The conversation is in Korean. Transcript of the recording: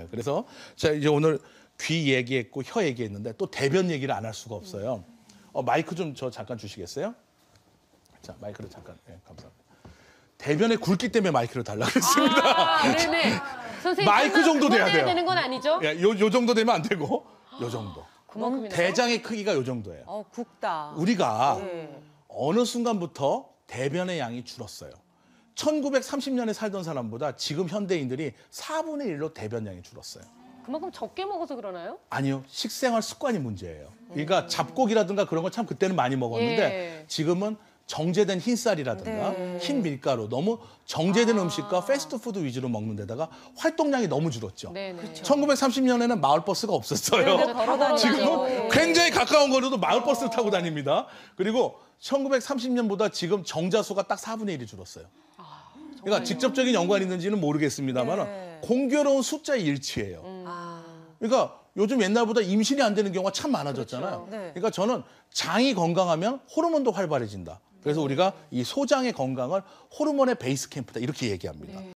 예, 그래서 제가 이제 오늘 귀 얘기했고 혀 얘기했는데 또 대변 얘기를 안 할 수가 없어요. 어, 마이크 좀 저 잠깐 주시겠어요? 자, 마이크를 잠깐. 네, 감사합니다. 대변에 굵기 때문에 마이크를 달라고 했습니다. 아, 네네. 선생님 마이크 정도 돼야 돼요. 되는 건 아니죠? 예, 요, 요 정도 되면 안 되고 요 정도. 그만큼 대장의 크기가 요 정도예요. 어, 굵다. 우리가 네. 어느 순간부터 대변의 양이 줄었어요. 1930년에 살던 사람보다 지금 현대인들이 4분의 1로 대변량이 줄었어요. 그만큼 적게 먹어서 그러나요? 아니요. 식생활 습관이 문제예요. 그러니까 잡곡이라든가 그런 걸 참 그때는 많이 먹었는데 예. 지금은 정제된 흰쌀이라든가 네. 흰 밀가루 너무 정제된 아. 음식과 패스트푸드 위주로 먹는 데다가 활동량이 너무 줄었죠. 네, 네. 그렇죠. 1930년에는 마을버스가 없었어요. 네, 네, 네. 지금은 굉장히 가까운 거리도 마을버스를 타고 다닙니다. 그리고 1930년보다 지금 정자수가 딱 4분의 1이 줄었어요. 그러니까 직접적인 연관이 있는지는 모르겠습니다만 네. 공교로운 숫자 일치예요. 음. 아. 그러니까 요즘 옛날보다 임신이 안 되는 경우가 참 많아졌잖아요. 그렇죠. 네. 그러니까 저는 장이 건강하면 호르몬도 활발해진다. 그래서 네. 우리가 이 소장의 건강을 호르몬의 베이스 캠프다 이렇게 얘기합니다. 네.